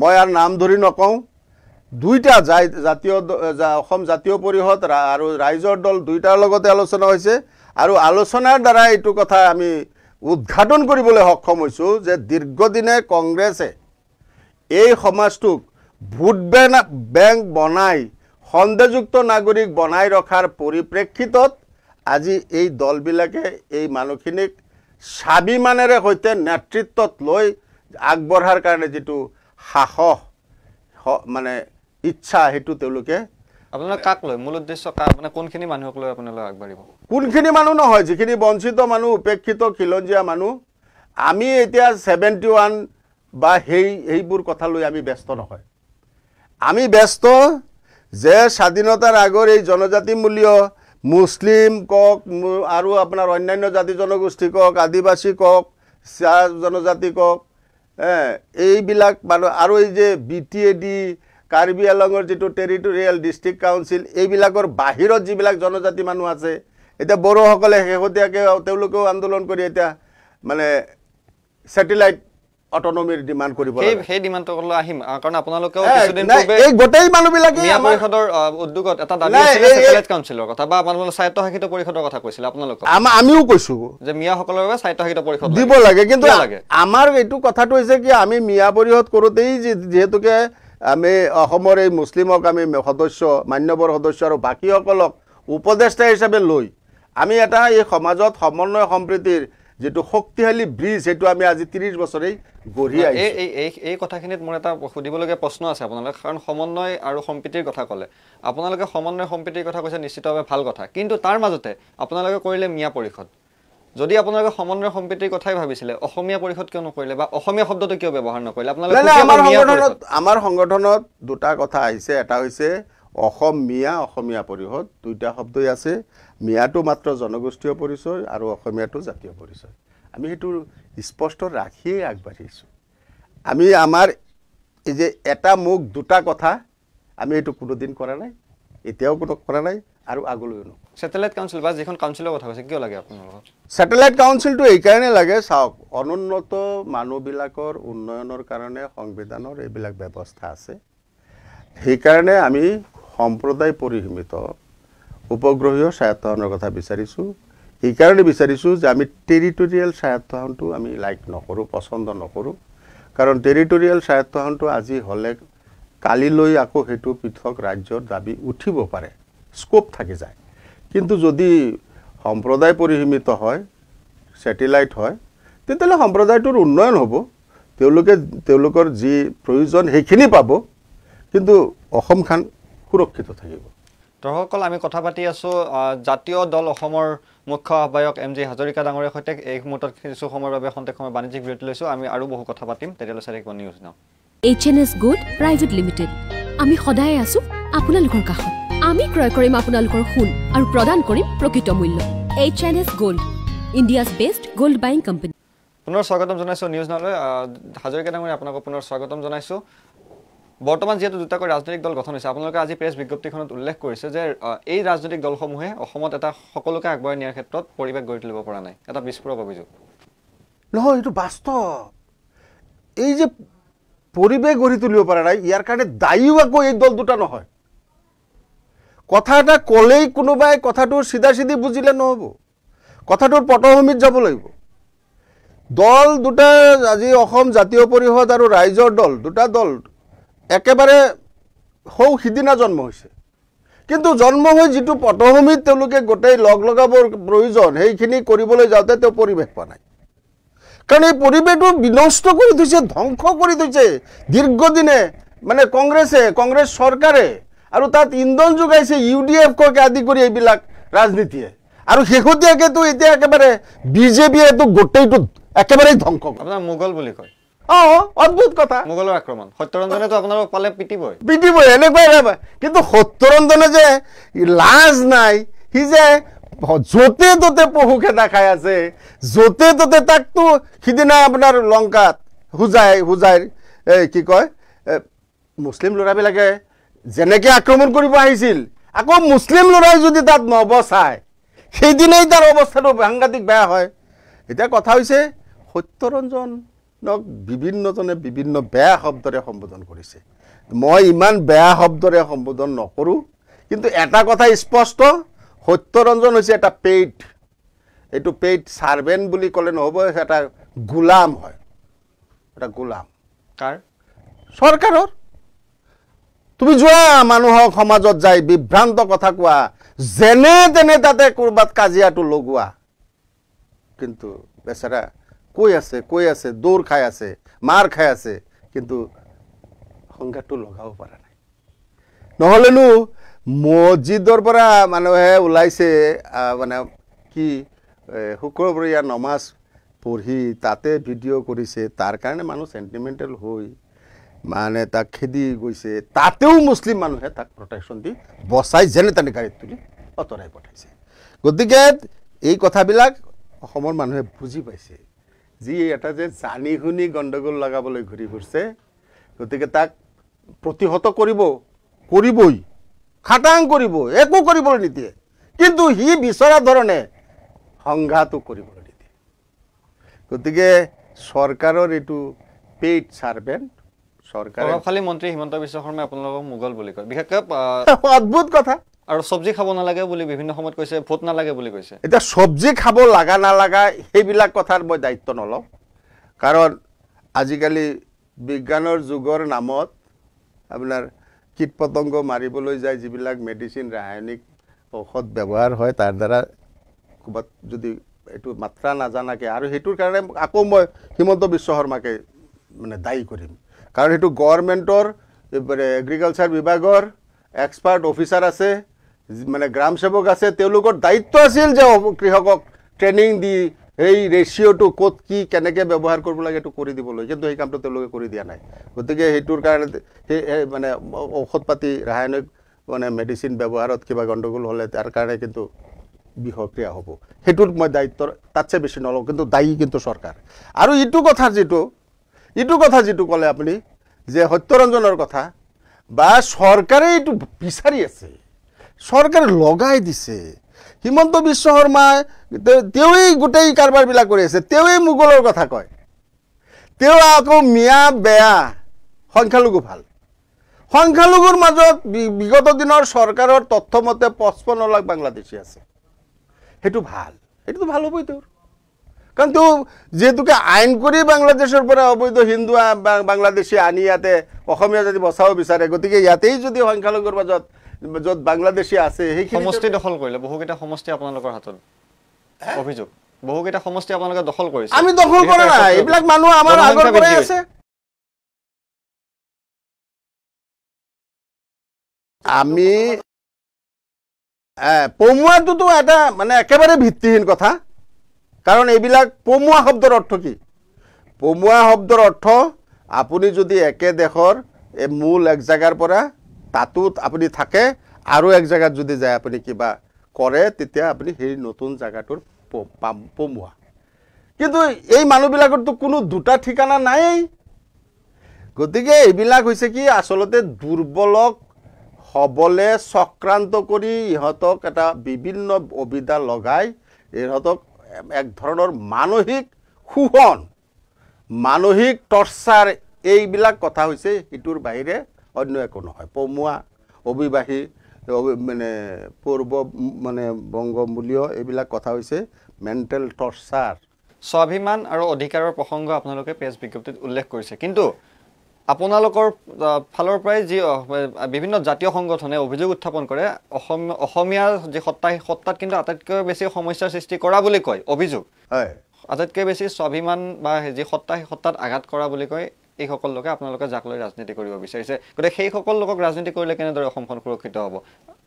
মই আৰু নাম ধৰি নকওঁ দুইটা জাতীয় অসম জাতীয় পৰিষদ আৰু ৰাইজৰ দল দুইটাৰ লগতে আলোচনা হৈছে আৰু আলোচনাৰ দ্বাৰা এইটো কথা আমি উদঘাটন কৰিবলৈ সক্ষম হৈছোঁ যে দীৰ্ঘদিনে কংগ্ৰেছে এই সমাজটোক ভোট বেংক বনাই সন্দেহযুক্ত নাগৰিক বনাই ৰখাৰ পৰিপ্ৰেক্ষিতত আজি এই দলবিলাকে এই মানুহখিনিক স্বাভিমানেৰে সৈতে নেতৃত্বত লৈ আগবঢ়াৰ কাৰণে যিটো সাহস মানে ইচ্ছা সেইটো তেওঁলোকে আপোনালোকে কাক লয় মূল উদ্দেশ্য মানে কোনখিনি মানুহক লৈ আপোনালোকে আগবাঢ়িব কোনখিনি মানুহ নহয় যিখিনি বঞ্চিত মানুহ উপেক্ষিত খিলঞ্জীয়া মানুহ আমি এতিয়া ছেভেণ্টি ওৱান বা সেই সেইবোৰ কথা লৈ আমি ব্যস্ত নহয় আমি ব্যস্ত যে স্বাধীনতাৰ আগৰ এই জনজাতিমূলীয় মুছলিম কওক আৰু আপোনাৰ অন্যান্য জাতি জনগোষ্ঠী কওক আদিবাসী কওক চাহ জনজাতি কওক এইবিলাক মানুহ আৰু এই যে B T A D Karbi আলঙৰ যিটো টেৰিটৰিয়েল ডিষ্ট্ৰিক্ট কাউন্সিল এইবিলাকৰ বাহিৰত যিবিলাক জনজাতি মানুহ আছে এতিয়া বড়োসকলে শেহতীয়াকৈ তেওঁলোকেও আন্দোলন কৰি এতিয়া মানে ছেটেলাইট অট'নমিৰ ডিমাণ্ড কৰিব সেই ডিমাণ্ডটো আহিম আপোনালোকেও এই গোটেই মানুহবিলাকে উদ্যোগত এটা কথা বা স্বায়ত্তশাসিত পৰিষদৰ কথা কৈছিলে আপোনালোকে আমিও কৈছোঁ যে মিয়াসকলৰ বাবে স্বায়ত্তশাসিত পৰিষদ দিব লাগে কিন্তু আমাৰ এইটো কথাটো হৈছে কি আমি মিয়া পৰিষদ কৰোঁতেই যিহেতুকে আমি অসমৰ এই মুছলিমক আমি সদস্য মান্যবৰ সদস্য আৰু বাকীসকলক উপদেষ্টা হিচাপে লৈ আমি এটা এই সমাজত সমন্বয় সম্প্ৰীতিৰ যিটো শক্তিশালী ব্ৰিজ সেইটো আমি আজি ত্ৰিছ বছৰেই গঢ়ি এই এই কথাখিনিত মোৰ এটা সুধিবলগীয়া প্ৰশ্ন আছে আপোনালোকে কাৰণ সমন্বয় আৰু সম্প্ৰীতিৰ কথা ক'লে আপোনালোকে সমন্বয় সম্প্ৰীতিৰ কথা কৈছে নিশ্চিতভাৱে ভাল কথা কিন্তু তাৰ মাজতে আপোনালোকে কৰিলে মিয়া পৰিষদ যদি আপোনালোকে সমন্বয় সম্প্ৰীতিৰ কথাই ভাবিছিলে অসমীয়া পৰিষদ কিয় নকৰিলে বা অসমীয়া শব্দটো কিয় ব্যৱহাৰ নকৰিলে আপোনালোকে আমাৰ সংগঠনত দুটা কথা আহিছে এটা হৈছে অসম মিয়া অসমীয়া পৰিষদ দুইটা শব্দই আছে মিয়াটো মাত্ৰ জনগোষ্ঠীয় পৰিচয় আৰু অসমীয়াটো জাতীয় পৰিচয় আমি সেইটো স্পষ্ট ৰাখিয়েই আগবাঢ়িছোঁ আমি আমাৰ এই যে এটা মুখ দুটা কথা আমি এইটো কোনোদিন কৰা নাই এতিয়াও কোনো কৰা নাই আৰু আগলৈও নকৰোঁ ছেটেলাইট কাউন্সিল বা যিখন কাউন্সিলৰ কথা কৈছে কিয় লাগে আপোনালোকক ছেটেলাইট কাউন্সিলটো এইকাৰণে লাগে চাওক অনুন্নত মানুহবিলাকৰ উন্নয়নৰ কাৰণে সংবিধানৰ এইবিলাক ব্যৱস্থা আছে সেইকাৰণে আমি সম্প্ৰদায় পৰিসীমিত উপগ্ৰহীয় স্বায়ত্তহনৰ কথা বিচাৰিছোঁ এইকাৰণে বিচাৰিছোঁ যে আমি টেৰিটৰিয়েল স্বায়ত্তহনটো আমি লাইক নকৰোঁ পচন্দ নকৰোঁ কাৰণ টেৰিটৰিয়েল স্বায়ত্তহনটো আজি হ'লে কালিলৈ আকৌ সেইটো পৃথক ৰাজ্যৰ দাবী উঠিব পাৰে স্কোপ থাকি যায় কিন্তু যদি সম্প্ৰদায় পৰিসীমিত হয় ছেটেলাইট হয় তেতিয়াহ'লে সম্প্ৰদায়টোৰ উন্নয়ন হ'ব তেওঁলোকে তেওঁলোকৰ যি প্ৰয়োজন সেইখিনি পাব কিন্তু অসমখন সুৰক্ষিত থাকিব দৰ্শকসকল আমি কথা পাতি আছোঁ জাতীয় দল অসমৰ মুখ্য আহ্বায়ক এম জি হাজৰিকা ডাঙৰীয়া সৈতে এই মুহূৰ্তত কিছু সময়ৰ বাবে খন্তেক সময় বাণিজ্যিক বিৰতি লৈছোঁ আমি আৰু বহু কথা পাতিম তেতিয়ালৈ চাই news now H N S gold private limited আমি সদায় আছোঁ আপোনালোকৰ কাষত আমি ক্ৰয় কৰিম আপোনালোকৰ সোণ আৰু প্ৰদান কৰিম প্ৰকৃত মূল্য H N S gold India's best gold buying company পুনৰ স্বাগতম জনাইছোঁ নিউজ নালৈ হাজৰিকা ডাঙৰী আপোনালোকক পুনৰ স্বাগতম জনাইছোঁ বৰ্তমান যিহেতু দুটাকৈ ৰাজনৈতিক দল গঠন হৈছে আপোনালোকে আজি প্ৰেছ বিজ্ঞপ্তিখনত উল্লেখ কৰিছে যে এই ৰাজনৈতিক দলসমূহে অসমত এটা সকলোকে আগবঢ়াই নিয়াৰ ক্ষেত্ৰত পৰিৱেশ গঢ়ি তুলিব পৰা নাই এটা বিস্ফোৰক অভিযোগ নহয় এইটো বাস্তৱ এই যে পৰিৱেশ গঢ়ি তুলিব পৰা নাই ইয়াৰ কাৰণে দায়ীও আকৌ এই দল দুটা নহয় কথা এটা ক'লেই কোনোবাই কথাটো চিধা চিধি বুজিলে নহ'ব কথাটোৰ পটভূমিত যাব লাগিব দল দুটা আজি অসম জাতীয় পৰিষদ আৰু ৰাইজৰ দল দুটা দল একেবাৰে সৌ সিদিনা জন্ম হৈছে কিন্তু জন্ম হৈ যিটো পটভূমিত তেওঁলোকে গোটেই লগ লগাবৰ প্ৰয়োজন সেইখিনি কৰিবলৈ যাওঁতে তেওঁ পৰিৱেশ পোৱা নাই কাৰণ এই পৰিৱেশটো বিনষ্ট কৰি থৈছে ধ্বংস কৰি থৈছে দীৰ্ঘদিনে মানে কংগ্ৰেছে কংগ্ৰেছ চৰকাৰে আৰু তাত ইন্ধন যোগাইছে ইউ ডি এফ ককে আদি কৰি এইবিলাক ৰাজনীতিয়ে আৰু শেহতীয়াকেতো এতিয়া একেবাৰে বিজেপিয়েতো গোটেইটো একেবাৰে ধ্বংস মোগল বুলি কয় লংকাত হুজাই হুজাই কি কয় মুছলিম ল'ৰাবিলাকে যেনেকে আক্ৰমণ কৰিব আহিছিল আকৌ মুছলিম ল'ৰাই যদি তাত নবচায় সেইদিনাই তাৰ অৱস্থাটো সাংঘাতিক বেয়া হয় এতিয়া কথা হৈছে সত্যৰঞ্জনক বিভিন্নজনে বিভিন্ন বেয়া শব্দৰে সম্বোধন কৰিছে মই ইমান বেয়া শব্দৰে সম্বোধন নকৰোঁ কিন্তু এটা কথা স্পষ্ট সত্যৰঞ্জন হৈছে এটা পেইড এইটো পেইড ছাৰ্ভেণ্ট বুলি ক'লে নহ'ব এটা গোলাম হয় এটা গোলাম কাৰ চৰকাৰৰ তুমি যোৱা মানুহক সমাজত যাই বিভ্ৰান্ত কথা কোৱা যেনে তেনে তাতে ক'ৰবাত কাজিয়াটো লগোৱা কিন্তু বেচেৰা কৈ আছে কৈ আছে দৌৰ খাই আছে মাৰ খাই আছে কিন্তু সংঘাতটো লগাব পৰা নাই নহ'লেনো মছজিদৰ পৰা মানুহে ওলাইছে মানে কি শুক্ৰবৰীয়া নমাজ পঢ়ি তাতে ভিডিঅ' কৰিছে তাৰ কাৰণে মানুহ চেণ্টিমেণ্টেল হৈ মানে তাক খেদি গৈছে তাতেও মুছলিম মানুহে তাক প্ৰটেকশ্যন দি বচাই যেনে তেনে গাড়ীত তুলি আঁতৰাই পঠাইছে গতিকে এই কথাবিলাক অসমৰ মানুহে বুজি পাইছে যি এটা যে জানি শুনি গণ্ডগোল লগাবলৈ ঘূৰি ফুৰিছে গতিকে তাক প্ৰতিহত কৰিব কৰিবই খাটাং কৰিব একো কৰিবলৈ নিদিয়ে কিন্তু সি বিচৰা ধৰণে সংঘাতো কৰিবলৈ নিদিয়ে গতিকে চৰকাৰৰ এইটো পেইড ছাৰ্ভেণ্ট চৰকাৰে মন্ত্ৰী হিমন্ত বিশ্ব শৰ্মাই আপোনালোকক মোগল বুলি কয় বিশেষকৈ অদ্ভুত কথা আৰু চব্জি খাব নালাগে বুলি বিভিন্ন সময়ত কৈছে ভোট নালাগে বুলি কৈছে এতিয়া চব্জি খাব লাগা নালাগা সেইবিলাক কথাৰ মই দায়িত্ব নলওঁ কাৰণ আজিকালি বিজ্ঞানৰ যুগৰ নামত আপোনাৰ কীট পতংগ মাৰিবলৈ যায় যিবিলাক মেডিচিন ৰাসায়নিক ঔষধ ব্যৱহাৰ হয় তাৰ দ্বাৰা ক'ৰবাত যদি এইটো মাত্ৰা নাজানাকৈ আৰু সেইটোৰ কাৰণে আকৌ মই হিমন্ত বিশ্ব শৰ্মাকে মানে দায়ী কৰিম কাৰণ সেইটো গভৰ্ণমেণ্টৰ এগ্ৰিকালচাৰ বিভাগৰ এক্সপাৰ্ট অফিচাৰ আছে মানে গ্ৰাম সেবক আছে তেওঁলোকৰ দায়িত্ব আছিল যে কৃষকক ট্ৰেইনিং দি সেই ৰেচিঅ'টো কত কি কেনেকৈ ব্যৱহাৰ কৰিব লাগে সেইটো কৰি দিবলৈ কিন্তু সেই কামটো তেওঁলোকে কৰি দিয়া নাই গতিকে গতি সেইটোৰ সেই মানে ঔষধ পাতি ৰাসায়নিক মানে মেডিচিন ব্যৱহাৰত কিবা গণ্ডগোল হলে তাৰ কাৰণে কিন্তু বিষক্রিয়া হব সেইটোত মই দায়িত্ব তাতছে বেছি নলওঁ কিন্তু দায়ী কিন্তু চৰকাৰ আৰু এই কথা যিটো এইটো কথা যিটো কলে আপুনি যে সত্যৰঞ্জনৰ কথা বা সৰকাৰে এইটো বিচাৰি আছে চৰকাৰে লগাই দিছে হিমন্ত বিশ্ব শৰ্মাই তেওঁৱেই গোটেই কাৰবাৰবিলাক কৰি আছে তেওঁৱেই মোগলৰ কথা কয় তেওঁ আকৌ মিয়া বেয়া সংখ্যালঘু ভাল সংখ্যালঘুৰ মাজত বিগত দিনৰ চৰকাৰৰ তথ্যমতে পঁচপন্ন লাখ বাংলাদেশী আছে সেইটো ভাল সেইটোতো ভাল হ'বই তেওঁৰ কিন্তু যেহেতুকে আইন কৰি বাংলাদেশৰ পৰা অবৈধ হিন্দু বাংলাদেশী আনি ইয়াতে অসমীয়া যদি বচাব বিচাৰে গতিকে ইয়াতেই যদি সংখ্যালঘুৰ মাজত যত বাংলাদেশী আছে সেই সমষ্টি দখল কৰিলে বহুকেটা সমষ্টি আপনাৰ হাতত অভিযোগ বহুকেটা সমষ্টি আপনাদেৰ দখল কৰেছে আমি দখল কৰা নাই এইবিলাক মানুহ আমাৰ আগৰ কৰে আছে আমি পমুৱাটোতো এটা মানে একেবাৰে ভিত্তিহীন কথা কাৰণ এইবিলাক পমুৱা শব্দৰ অৰ্থ কি পমুৱা শব্দৰ অৰ্থ আপুনি যদি একে দেশৰ এই মূল এক জেগাৰ পৰা তাতো আপুনি থাকে আৰু এক জেগাত যদি যায় আপুনি কিবা কৰে তেতিয়া আপুনি সেই নতুন জেগাটোৰ পাম পমুৱা কিন্তু এই মানুহবিলাকৰতো কোনো দুটা ঠিকনা নাই গতিকে এইবিলাক হৈছে কি আচলতে দুৰ্বলক হ'বলৈ চক্ৰান্ত কৰি ইহঁতক এটা বিভিন্ন অবিধা লগাই ইহঁতক এক ধৰণৰ মানসিক শোষণ মানসিক টৰ্চাৰ এইবিলাক কথা হৈছে সিটোৰ বাহিৰে অন্য একো নহয় পমুৱা অবিবাহী মানে পূৰ্ব মানে বংগমূলীয় এইবিলাক কথা হৈছে মেণ্টেল টৰ্চাৰ স্বাভিমান আৰু অধিকাৰৰ প্ৰসংগ আপোনালোকে প্ৰেছ বিজ্ঞপ্তিত উল্লেখ কৰিছে কিন্তু আপোনালোকৰ ফালৰ পৰাই যি বিভিন্ন জাতীয় সংগঠনে অভিযোগ উত্থাপন কৰে অসমীয়া যি সত্তা সেই সত্তাত কিন্তু আটাইতকৈ বেছি সমস্যাৰ সৃষ্টি কৰা বুলি কয় অভিযোগ হয় আটাইতকৈ বেছি স্বাভিমান বা যি সত্তা সেই সত্তাত আঘাত কৰা বুলি কয় এইসকল লোকে আপোনালোকে যাক লৈ ৰাজনীতি কৰিব বিচাৰিছে গতিকে সেইসকল লোকক ৰাজনীতি কৰিলে কেনেদৰে অসমখন সুৰক্ষিত হ'ব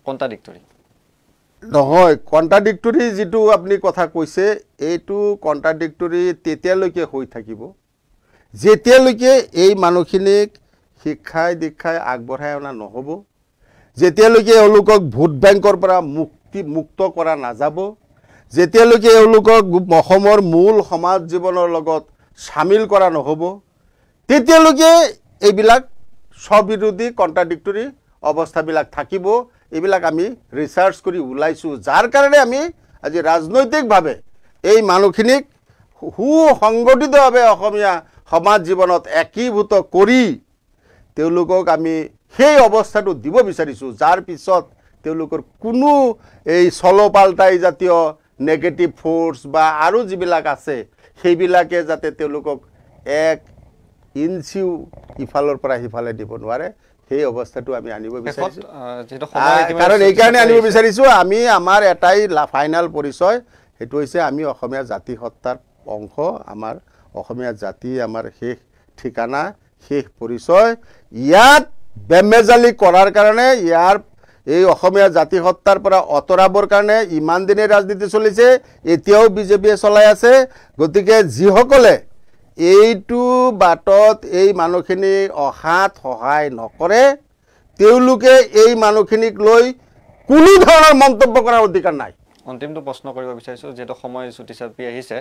কণ্ট্ৰাডিক্টৰী নহয় কণ্ট্ৰাডিক্টৰী যিটো আপুনি কথা কৈছে এইটো কণ্ট্ৰাডিক্টৰী তেতিয়ালৈকে হৈ থাকিব যেতিয়ালৈকে এই মানুহখিনিক শিক্ষাই দীক্ষাই আগবঢ়াই অনা নহ'ব যেতিয়ালৈকে এওঁলোকক ভোট বেংকৰ পৰা মুক্তি মুক্ত কৰা নাযাব যেতিয়ালৈকে এওঁলোকক অসমৰ মূল সমাজ জীৱনৰ লগত চামিল কৰা নহ'ব তেতিয়ালৈকে এইবিলাক স্ববিৰোধী কণ্ট্ৰাডিক্টৰী অৱস্থাবিলাক থাকিব এইবিলাক আমি ৰিচাৰ্চ কৰি ওলাইছোঁ যাৰ কাৰণে আমি আজি ৰাজনৈতিকভাৱে এই মানুহখিনিক সু সংগঠিতভাৱে অসমীয়া সমাজ জীৱনত একীভূত কৰি তেওঁলোকক আমি সেই অৱস্থাটো দিব বিচাৰিছোঁ যাৰ পিছত তেওঁলোকৰ কোনো এই চলপাল্টাই জাতীয় নেগেটিভ ফ'ৰ্চ বা আৰু যিবিলাক আছে সেইবিলাকে যাতে তেওঁলোকক এক ইঞ্চিও ইফালৰ পৰা সিফালে দিব নোৱাৰে সেই অৱস্থাটো আমি আনিব বিচাৰিছোঁ কাৰণ এইকাৰণে আনিব বিচাৰিছোঁ আমি আমাৰ এটাই ফাইনেল পৰিচয় সেইটো হৈছে আমি অসমীয়া জাতি সত্তাৰ অংশ আমাৰ অসমীয়া জাতি আমাৰ শেষ ঠিকনা শেষ পৰিচয় ইয়াত বেমেজালি কৰাৰ কাৰণে ইয়াৰ এই অসমীয়া জাতি জাতিসত্তাৰ পৰা আঁতৰাবৰ কাৰণে ইমান দিনে ৰাজনীতি চলিছে এতিয়াও বিজেপিয়ে চলাই আছে গতিকে যিসকলে এইটো বাটত এই মানুহখিনি অহাত সহায় নকৰে তেওঁলোকে এই মানুহখিনিক লৈ কোনো ধৰণৰ মন্তব্য কৰাৰ অধিকাৰ নাই অন্তিমটো প্ৰশ্ন কৰিব বিচাৰিছোঁ যিহেতু সময় চুটি চাপি আহিছে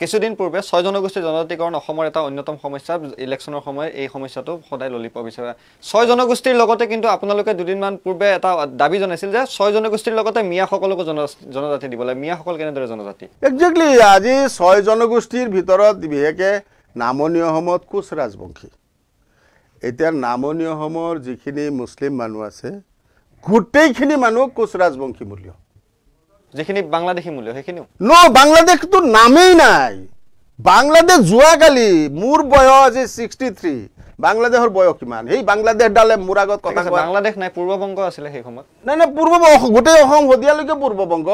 কিছুদিন পূৰ্বে ছয় জনগোষ্ঠীৰ জনজাতিকৰণ অসমৰ এটা অন্যতম সমস্যা ইলেকশ্যনৰ সময়ত এই সমস্যাটো সদায় ললিব বিচাৰে ছয় জনগোষ্ঠীৰ লগতে কিন্তু আপোনালোকে দুদিনমান পূৰ্বে এটা দাবী জনাইছিল যে ছয় জনগোষ্ঠীৰ লগতে মিয়াসকলকো জনজাতি দিব লাগে মিয়াসকল কেনেদৰে জনজাতি একজেক্টলি আজি ছয় জনগোষ্ঠীৰ ভিতৰত বিশেষকৈ নামনি অসমত কোচ ৰাজবংশী এতিয়া নামনি অসমৰ যিখিনি মুছলিম মানুহ আছে গোটেইখিনি মানুহ কোচ ৰাজবংশী মূল্য় যেখিনি বাংলাদেশী মূল্য সেইখিনি ন বাংলাদেশটো নামেই নাই বাংলাদেশ যোৱাকালি মোৰ বয়স আজি ছিক্সটি থ্ৰী বাংলাদেশৰ বয়স কিমান সেই বাংলাদেশডালে মোৰ আগত কথা বাংলাদেশ নাই পূৰ্ববংগ আছিলে সেই সময়ত নাই নাই পূৰ্ব গোটেই অসম শদিয়ালৈকে পূৰ্ববংগ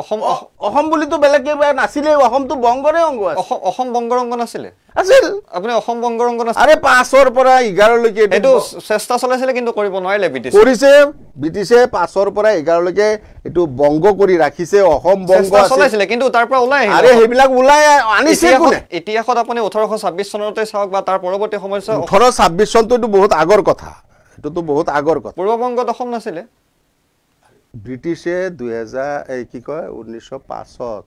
অসম অসম বুলিতো বেলেগ কিবা নাছিলেই অসমটো বংগৰে অংগ আছিল অসম বংগৰ অংগ নাছিলে আছিল আপুনি অসম বংগ ৰংগন আছে আৰে পাঁচৰ পৰা এঘাৰলৈকে এইটো চেষ্টা চলাইছিলে কিন্তু কৰিব নোৱাৰিলে ব্ৰিটিছ কৰিছে ব্ৰিটিছে পাঁচৰ পৰা এঘাৰলৈকে এইটো বংগ কৰি ৰাখিছে অসম বংগ চলাইছিলে কিন্তু তাৰ পৰা ওলাই আৰে সেইবিলাক ওলাই আনিছে ইতিহাসত আপুনি ওঠৰশ ছাব্বিছ চনতে চাওক বা তাৰ পৰৱৰ্তী সময়ত ওঠৰ ছাব্বিছ চনটো এইটো বহুত আগৰ কথা এইটোতো বহুত আগৰ কথা পূৰ্ব পূৰ্ববংগত অসম নাছিলে ব্ৰিটিছে দুহেজাৰ এই কি কয় ঊনৈছশ পাঁচত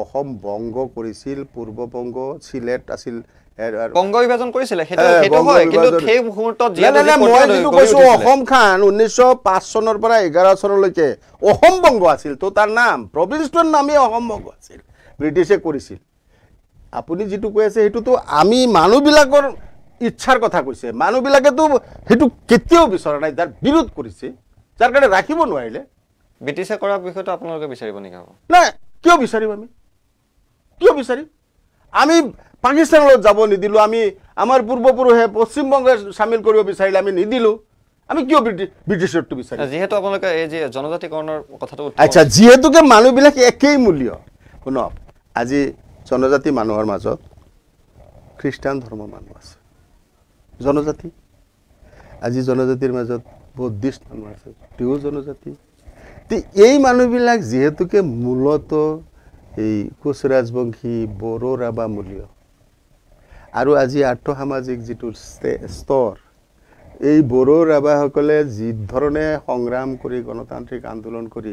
অসম বংগ কৰিছিল পূৰ্ববংগ চিলেট আছিল বংগ বিভাজন ঊনৈছশ পাঁচ চনৰ পৰা এঘাৰ চনলৈকে অসম বংগ আছিল তাৰ নাম নামেই অসম বংগ আছিল ব্ৰিটিছে কৰিছিল আপুনি যিটো কৈ আছে সেইটোতো আমি মানুহবিলাকৰ ইচ্ছাৰ কথা কৈছে মানুহবিলাকেতো সেইটো কেতিয়াও বিচৰা নাই যাৰ বিৰোধ কৰিছে যাৰ কাৰণে ৰাখিব নোৱাৰিলে ব্ৰিটিছে কৰাৰ বিষয়টো আপোনালোকে বিচাৰিব নেকি নাই কিয় বিচাৰিম আমি কিয় বিচাৰিম আমি পাকিস্তানলৈ যাব নিদিলোঁ আমি আমাৰ পূৰ্বপুৰুষে পশ্চিমবংগে চামিল কৰিব বিচাৰিলে আমি নিদিলোঁ আমি কিয় ব্ৰিটিছৰটো বিচাৰিম যিহেতু আপোনালোকে এই যে জনজাতিকৰণৰ কথাটো আচ্ছা যিহেতুকে মানুহবিলাক একেই মূল্য শুনক আজি জনজাতি মানুহৰ মাজত খ্ৰীষ্টান ধৰ্মৰ মানুহ আছে জনজাতি আজি জনজাতিৰ মাজত বৌদ্ধিষ্ট মানুহ আছে তেওঁ জনজাতি এই মানুহবিলাক যিহেতুকে মূলত এই কোচ ৰাজবংশী বড়ো ৰাভা মূল্য আৰু আজি আৰ্থ সামাজিক যিটো স্তৰ এই বড়ো ৰাভাসকলে যি ধৰণে সংগ্ৰাম কৰি গণতান্ত্ৰিক আন্দোলন কৰি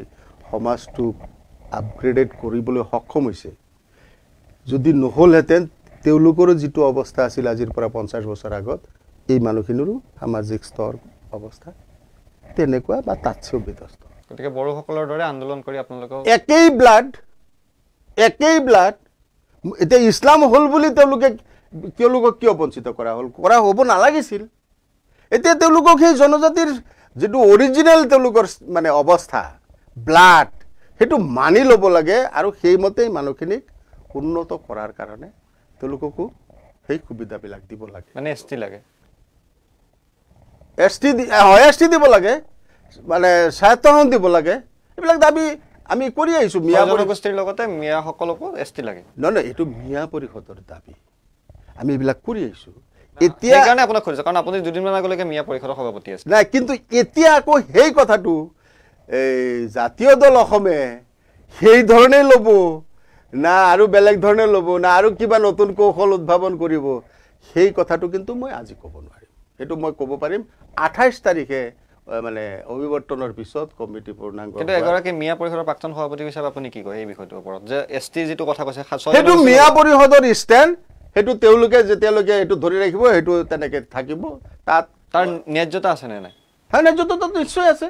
সমাজটোক আপগ্ৰেডেড কৰিবলৈ সক্ষম হৈছে যদি নহ'লহেঁতেন তেওঁলোকৰো যিটো অৱস্থা আছিল আজিৰ পৰা পঞ্চাছ বছৰ আগত এই মানুহখিনিৰো সামাজিক স্তৰ অৱস্থা তেনেকুৱা বা তাৎস্য বিধস্ত গতিকে বড়োসকলৰ দৰে আন্দোলন কৰি আপোনালোকৰ একেই ব্লাড একেই ব্লাড এতিয়া ইছলাম হ'ল বুলি তেওঁলোকে তেওঁলোকক কিয় বঞ্চিত কৰা হ'ল কৰা হ'ব নালাগিছিল এতিয়া তেওঁলোকক সেই জনজাতিৰ যিটো অৰিজিনেল তেওঁলোকৰ মানে অৱস্থা ব্লাড সেইটো মানি ল'ব লাগে আৰু সেইমতেই মানুহখিনিক উন্নত কৰাৰ কাৰণে তেওঁলোককো সেই সুবিধাবিলাক দিব লাগে মানে এছ টি লাগে এছ টি হয় এছ টি দিব লাগে মানে স্বায়ত্ত দিব লাগে এইবিলাক দাবী আমি কৰি আহিছোঁ মিয়া গোষ্ঠীৰ লগতে মিয়াসকলকো এছ টি লাগে নহয় নহয় এইটো মিয়া পৰিষদৰ দাবী আমি এইবিলাক কৰি আহিছোঁ এতিয়া কাৰণে আপোনাক খুজিছে কাৰণ আপুনি দুদিনমান আগলৈকে মিয়া পৰিষদৰ সভাপতি আছে নাই কিন্তু এতিয়া আকৌ সেই কথাটো এই জাতীয় দল অসমে সেইধৰণেই ল'ব না আৰু বেলেগ ধৰণে ল'ব না আৰু কিবা নতুন কৌশল উদ্ভাৱন কৰিব সেই কথাটো কিন্তু মই আজি ক'ব নোৱাৰিম সেইটো মই ক'ব পাৰিম আঠাইছ তাৰিখে মানে অভিবৰ্তনৰ পিছত কমিটি পূৰ্ণাংগ কিন্তু এগৰাকী মিয়া পৰিষদৰ প্ৰাক্তন সভাপতি হিচাপে আপুনি কি কয় এই বিষয়টোৰ ওপৰত যে এস টি যিটো কথা কৈছে সেইটো মিয়া পৰিষদৰ ষ্টেণ্ড সেইটো তেওঁলোকে যেতিয়ালৈকে এইটো ধৰি ৰাখিব সেইটো তেনেকে থাকিব তাত তাৰ ন্যায্যতা আছেনে নাই হয় ন্যায্যতা নিশ্চয় আছে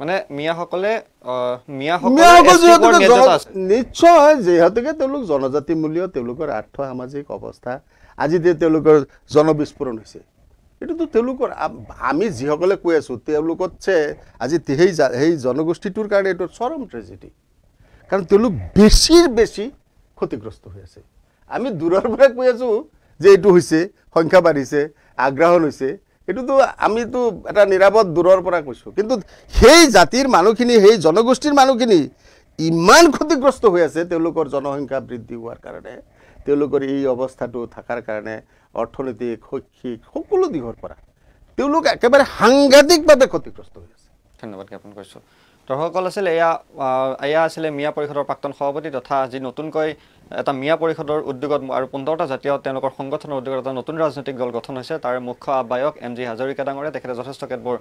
মানে মিয়াসকলে নিশ্চয় যিহেতুকে তেওঁলোক জনজাতিমূলীয় তেওঁলোকৰ আৰ্থ সামাজিক অৱস্থা আজি তেওঁলোকৰ জনবিস্ফোৰণ হৈছে এইটোতো তেওঁলোকৰ আমি যিসকলে কৈ আছোঁ তেওঁলোকতছে আজি সেই সেই জনগোষ্ঠীটোৰ কাৰণে এইটো চৰম ট্ৰেজেডি কাৰণ তেওঁলোক বেছি বেছি ক্ষতিগ্ৰস্ত হৈ আছে আমি দূৰৰ পৰা কৈ আছোঁ যে এইটো হৈছে সংখ্যা বাঢ়িছে আগ্ৰাহন হৈছে এইটোতো আমিতো এটা নিৰাপদ দূৰৰ পৰা কৈছোঁ কিন্তু সেই জাতিৰ মানুহখিনি সেই জনগোষ্ঠীৰ মানুহখিনি ইমান ক্ষতিগ্ৰস্ত হৈ আছে তেওঁলোকৰ জনসংখ্যা বৃদ্ধি হোৱাৰ কাৰণে তেওঁলোকৰ এই অৱস্থাটো থকাৰ কাৰণে অৰ্থনৈতিক শৈক্ষিক সকলো দিশৰ পৰা তেওঁলোক একেবাৰে সাংঘাতিকভাৱে ক্ষতিগ্ৰস্ত হৈছে ধন্যবাদ জ্ঞাপন কৰিছোঁ দৰ্শকসকল আছিলে এয়া এয়া আছিলে মিয়া পৰিষদৰ প্ৰাক্তন সভাপতি তথা আজি নতুনকৈ এটা মিয়া পৰিষদৰ উদ্যোগত আৰু পোন্ধৰটা জাতীয় তেওঁলোকৰ সংগঠনৰ উদ্যোগত এটা নতুন ৰাজনৈতিক দল গঠন হৈছে তাৰ মুখ্য আহ্বায়ক এম জি হাজৰিকা ডাঙৰে তেখেতে যথেষ্ট কেতবোৰ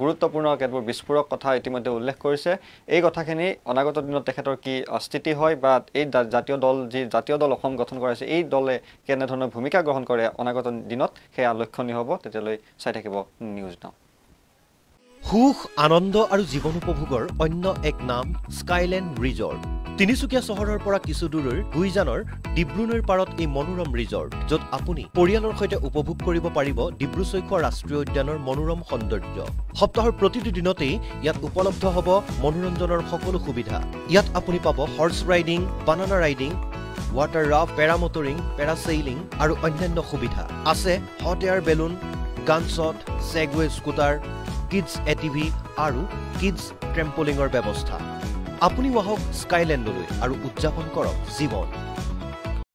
গুৰুত্বপূৰ্ণ কেতবোৰ বিস্ফোৰক কথা ইতিমধ্যে উল্লেখ কৰিছে এই কথাখিনি অনাগত দিনত তেখেতৰ কি স্থিতি হয় বা এই জাতীয় দল যি জাতীয় দল অসম গঠন কৰা হৈছে এই দলে কেনেধৰণৰ ভূমিকা গ্ৰহণ কৰে অনাগত দিনত সেয়া লক্ষণীয় হ'ব তেতিয়ালৈ চাই থাকিব নিউজ নাও সুখ আনন্দ আৰু জীৱন উপভোগৰ অন্য এক নাম স্কাইলেণ্ড ৰিজৰ্ট তিনিচুকীয়া চহৰৰ পৰা কিছু দূৰৈৰ গুইজানৰ ডিব্ৰু নৈৰ পাৰত এই মনোৰম ৰিজৰ্ট য'ত আপুনি পৰিয়ালৰ সৈতে উপভোগ কৰিব পাৰিব ডিব্ৰু চৈখোৱা ৰাষ্ট্ৰীয় উদ্যানৰ মনোৰম সৌন্দৰ্য সপ্তাহৰ প্ৰতিটো দিনতেই ইয়াত উপলব্ধ হ'ব মনোৰঞ্জনৰ সকলো সুবিধা ইয়াত আপুনি পাব horse riding banana riding water raft paramotoring parasailing আৰু অন্যান্য সুবিধা আছে hot air balloon gun shot Segway scooter kids ATV আৰু কিডছ ট্ৰেম্পলিঙৰ ব্যৱস্থা আপুনি আহক স্কাইলেণ্ডলৈ আৰু উদযাপন কৰক জীৱন